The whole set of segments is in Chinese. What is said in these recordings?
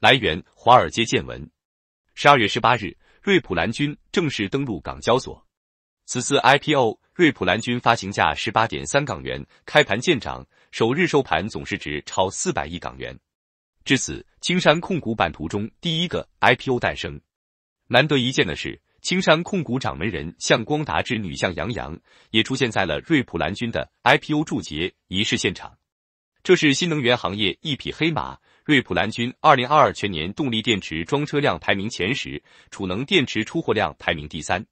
来源：华尔街见闻。十二月十八日，瑞普蓝军正式登陆港交所。此次 IPO，瑞普蓝军发行价十八点三港元，开盘见涨，首日收盘总市值超四百亿港元。至此，青山控股版图中第一个 IPO 诞生。难得一见的是，青山控股掌门人向光达之女向阳阳也出现在了瑞普蓝军的 IPO 注结仪式现场。这是新能源行业一匹黑马。瑞普蓝军二零二二全年动力电池装车量排名前十，储能电池出货量排名第三，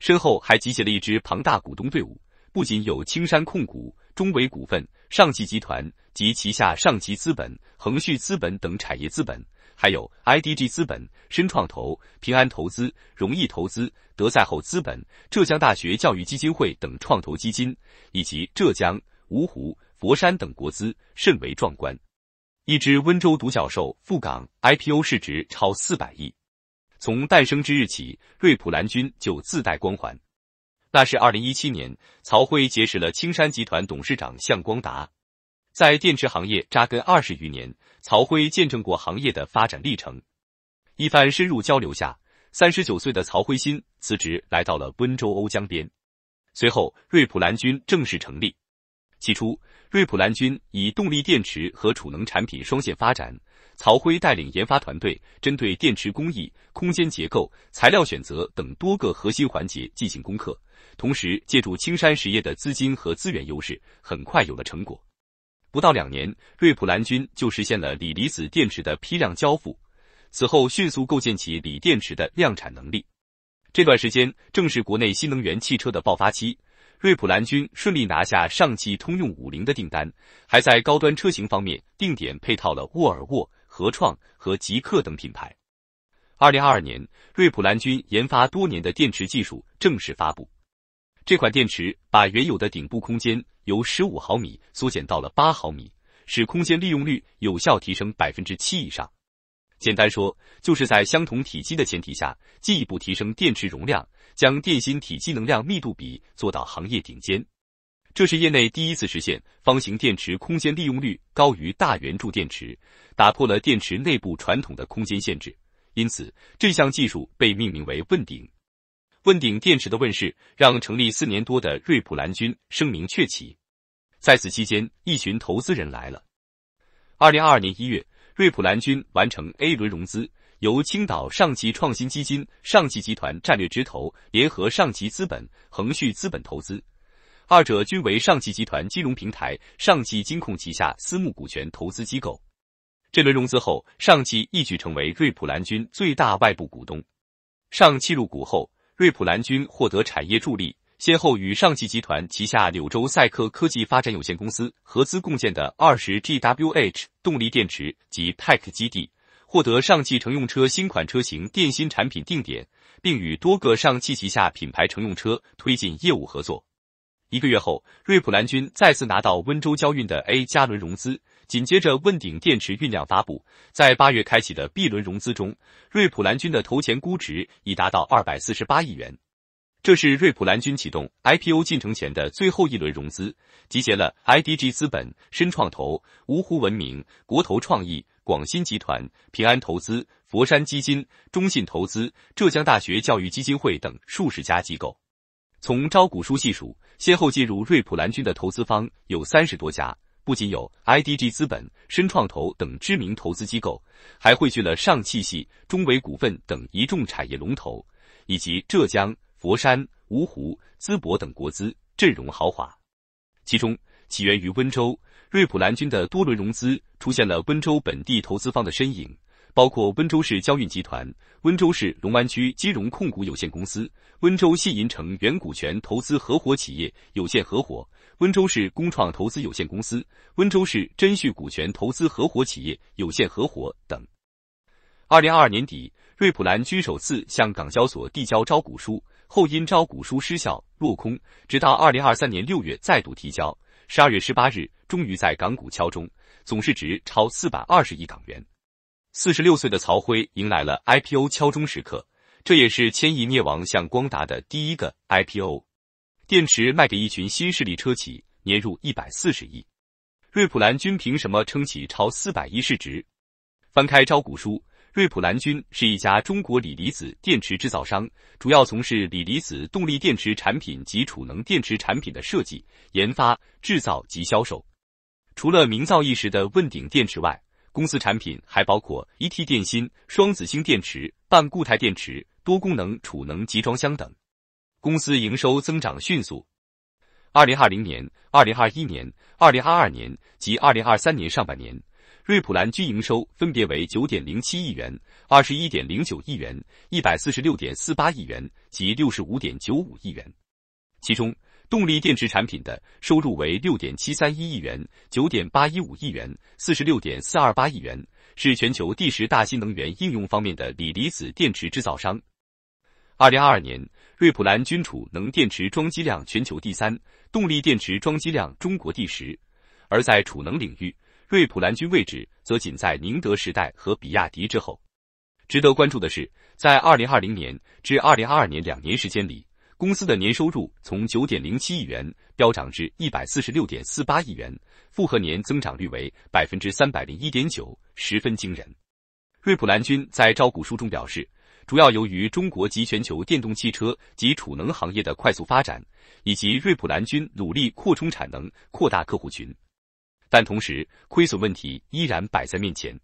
身后还集结了一支庞大股东队伍，不仅有青山控股、中维股份、上汽集团及旗下上汽资本、恒旭资本等产业资本，还有 IDG 资本、深创投、平安投资、融毅投资、德赛后资本、浙江大学教育基金会等创投基金，以及浙江、芜湖、佛山等国资，甚为壮观。一只温州独角兽赴港 IPO，市值超四百亿。从诞生之日起，瑞普蓝军就自带光环。那是二零一七年，曹辉结识了青山集团董事长向光达，在电池行业扎根二十余年，曹辉见证过行业的发展历程。一番深入交流下，三十九岁的曹辉新辞职来到了温州瓯江边，随后瑞普蓝军正式成立。起初。瑞普蓝军以动力电池和储能产品双线发展。曹辉带领研发团队，针对电池工艺、空间结构、材料选择等多个核心环节进行攻克，同时借助青山实业的资金和资源优势，很快有了成果。不到两年，瑞普蓝军就实现了锂离子电池的批量交付，此后迅速构建起锂电池的量产能力。这段时间正是国内新能源汽车的爆发期。瑞普蓝军顺利拿下上汽通用五菱的订单，还在高端车型方面定点配套了沃尔沃、合创和极氪等品牌。二零二二年，瑞普蓝军研发多年的电池技术正式发布，这款电池把原有的顶部空间由十五毫米缩减到了八毫米，使空间利用率有效提升百分之七以上。简单说，就是在相同体积的前提下，进一步提升电池容量，将电芯体积能量密度比做到行业顶尖。这是业内第一次实现方形电池空间利用率高于大圆柱电池，打破了电池内部传统的空间限制。因此，这项技术被命名为“问鼎”。问鼎电池的问世，让成立四年多的瑞普蓝军声名鹊起。在此期间，一群投资人来了。二零二二年一月。瑞普蓝军完成 A 轮融资，由青岛上汽创新基金、上汽集团战略直投联合上汽资本、恒旭资本投资，二者均为上汽集团金融平台上汽金控旗下私募股权投资机构。这轮融资后，上汽一举成为瑞普蓝军最大外部股东。上汽入股后，瑞普蓝军获得产业助力。先后与上汽集团旗下柳州赛科科技发展有限公司合资共建的二十 GWh 动力电池及 t e c h 基地，获得上汽乘用车新款车型电芯产品定点，并与多个上汽旗下品牌乘用车推进业务合作。一个月后，瑞普蓝军再次拿到温州交运的 A 加轮融资，紧接着问鼎电池运量发布，在八月开启的 B 轮融资中，瑞普蓝军的投前估值已达到二百四十八亿元。这是瑞普蓝军启动 IPO 进程前的最后一轮融资，集结了 IDG 资本、深创投、芜湖文明、国投创意、广新集团、平安投资、佛山基金、中信投资、浙江大学教育基金会等数十家机构。从招股书细数，先后进入瑞普蓝军的投资方有三十多家，不仅有 IDG 资本、深创投等知名投资机构，还汇聚了上汽系、中维股份等一众产业龙头，以及浙江。佛山、芜湖、淄博等国资阵容豪华，其中起源于温州瑞普蓝君的多轮融资出现了温州本地投资方的身影，包括温州市交运集团、温州市龙湾区金融控股有限公司、温州信银城原股权投资合伙企业有限合伙、温州市工创投资有限公司、温州市真旭股权投资合伙企业有限合伙等。二零二二年底，瑞普兰君首次向港交所递交招股书。后因招股书失效落空，直到二零二三年六月再度提交，十二月十八日终于在港股敲钟，总市值超四百二十亿港元。四十六岁的曹辉迎来了 IPO 敲钟时刻，这也是千亿灭亡向光达的第一个 IPO。电池卖给一群新势力车企，年入一百四十亿。瑞普兰君凭什么撑起超四百亿市值？翻开招股书。瑞普蓝军是一家中国锂离子电池制造商，主要从事锂离子动力电池产品及储能电池产品的设计、研发、制造及销售。除了名噪一时的问鼎电池外，公司产品还包括一 t 电芯、双子星电池、半固态电池、多功能储能集装箱等。公司营收增长迅速，二零二零年、二零二一年、二零二二年及二零二三年上半年。瑞普兰均营收分别为九点零七亿元、二十一点零九亿元、一百四十六点四八亿元及六十五点九五亿元。其中，动力电池产品的收入为六点七三一亿元、九点八一五亿元、四十六点四二八亿元，是全球第十大新能源应用方面的锂离子电池制造商。二零二二年，瑞普兰均储能电池装机量全球第三，动力电池装机量中国第十。而在储能领域，瑞普蓝军位置则仅在宁德时代和比亚迪之后。值得关注的是，在二零二零年至二零二二年两年时间里，公司的年收入从九点零七亿元飙涨至一百四十六点四八亿元，复合年增长率为百分之三百零一点九，十分惊人。瑞普蓝军在招股书中表示，主要由于中国及全球电动汽车及储能行业的快速发展，以及瑞普蓝军努力扩充产能、扩大客户群。但同时，亏损问题依然摆在面前。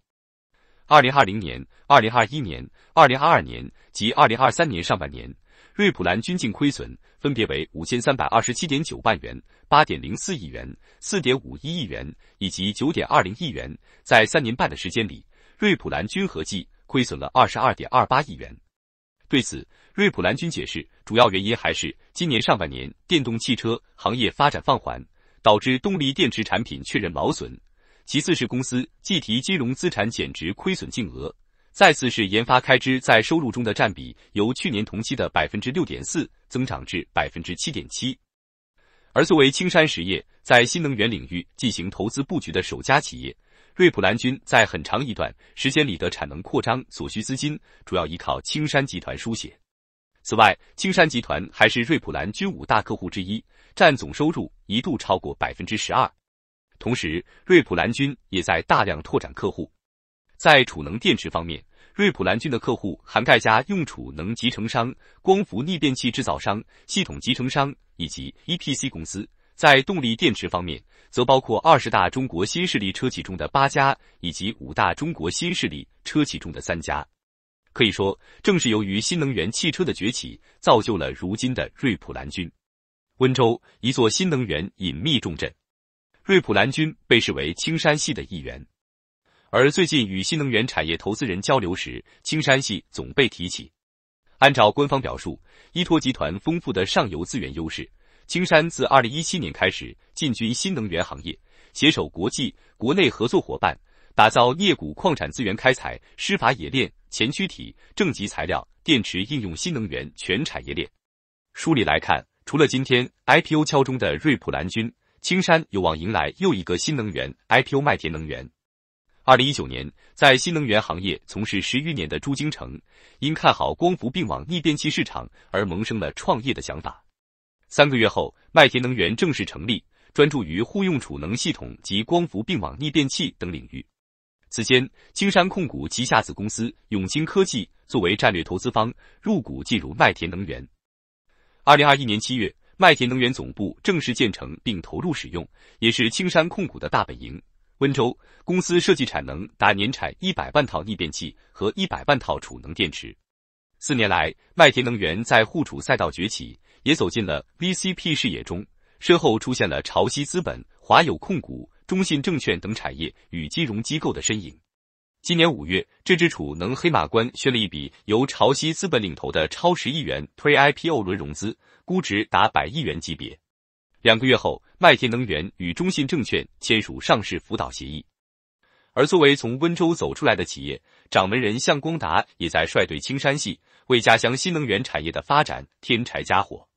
二零二零年、二零二一年、二零二二年及二零二三年上半年，瑞普兰均净亏损分别为五千三百二十七点九万元、八点零四亿元、四点五一亿元以及九点二零亿元。在三年半的时间里，瑞普兰均合计亏损了二十二点二八亿元。对此，瑞普兰均解释，主要原因还是今年上半年电动汽车行业发展放缓。导致动力电池产品确认毛损。其次是公司计提金融资产减值亏损净额。再次是研发开支在收入中的占比由去年同期的百分之六点四增长至百分之七点七。而作为青山实业在新能源领域进行投资布局的首家企业，瑞普蓝军在很长一段时间里的产能扩张所需资金主要依靠青山集团书写。此外，青山集团还是瑞普蓝军五大客户之一。占总收入一度超过百分之十二，同时瑞普蓝军也在大量拓展客户。在储能电池方面，瑞普蓝军的客户涵盖家用储能集成商、光伏逆变器制造商、系统集成商以及 EPC 公司；在动力电池方面，则包括二十大中国新势力车企中的八家以及五大中国新势力车企中的三家。可以说，正是由于新能源汽车的崛起，造就了如今的瑞普蓝军。温州，一座新能源隐秘重镇，瑞普蓝军被视为青山系的一员。而最近与新能源产业投资人交流时，青山系总被提起。按照官方表述，依托集团丰富的上游资源优势，青山自二零一七年开始进军新能源行业，携手国际、国内合作伙伴，打造镍钴矿产资源开采、湿法冶炼、前驱体、正极材料、电池应用新能源全产业链。梳理来看。除了今天 IPO 敲钟的瑞普蓝军，青山有望迎来又一个新能源 IPO。麦田能源，二零一九年，在新能源行业从事十余年的朱京城，因看好光伏并网逆变器市场而萌生了创业的想法。三个月后，麦田能源正式成立，专注于户用储能系统及光伏并网逆变器等领域。此前，青山控股旗下子公司永兴科技作为战略投资方入股进入麦田能源。二零二一年七月，麦田能源总部正式建成并投入使用，也是青山控股的大本营。温州公司设计产能达年产一百万套逆变器和一百万套储能电池。四年来，麦田能源在互储赛道崛起，也走进了 v c p 视野中，身后出现了潮汐资本、华友控股、中信证券等产业与金融机构的身影。今年五月，这支储能黑马官宣了一笔由潮汐资本领投的超十亿元推 IPO 轮融资，估值达百亿元级别。两个月后，麦田能源与中信证券签署上市辅导协议。而作为从温州走出来的企业，掌门人向光达也在率队青山系为家乡新能源产业的发展添柴加火。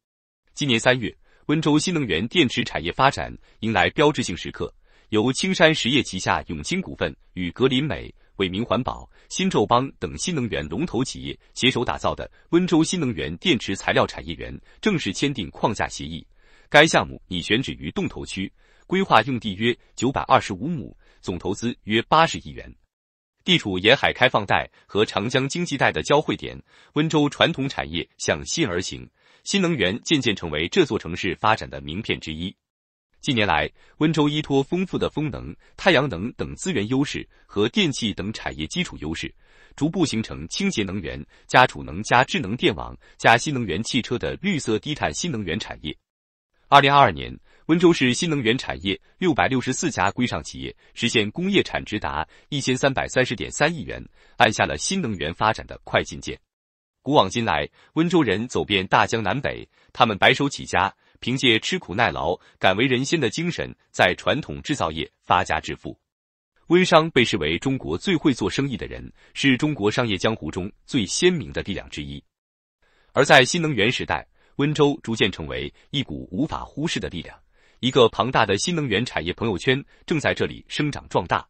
今年三月，温州新能源电池产业发展迎来标志性时刻，由青山实业旗下永清股份与格林美。伟明环保、新宙邦等新能源龙头企业携手打造的温州新能源电池材料产业园正式签订框架协议。该项目拟选址于洞头区，规划用地约九百二十五亩，总投资约八十亿元。地处沿海开放带和长江经济带的交汇点，温州传统产业向新而行，新能源渐渐成为这座城市发展的名片之一。近年来，温州依托丰富的风能、太阳能等资源优势和电气等产业基础优势，逐步形成清洁能源加储能加智能电网加新能源汽车的绿色低碳新能源产业。二零二二年，温州市新能源产业六百六十四家规上企业实现工业产值达一千三百三十点三亿元，按下了新能源发展的快进键。古往今来，温州人走遍大江南北，他们白手起家。凭借吃苦耐劳、敢为人先的精神，在传统制造业发家致富。温商被视为中国最会做生意的人，是中国商业江湖中最鲜明的力量之一。而在新能源时代，温州逐渐成为一股无法忽视的力量。一个庞大的新能源产业朋友圈正在这里生长壮大。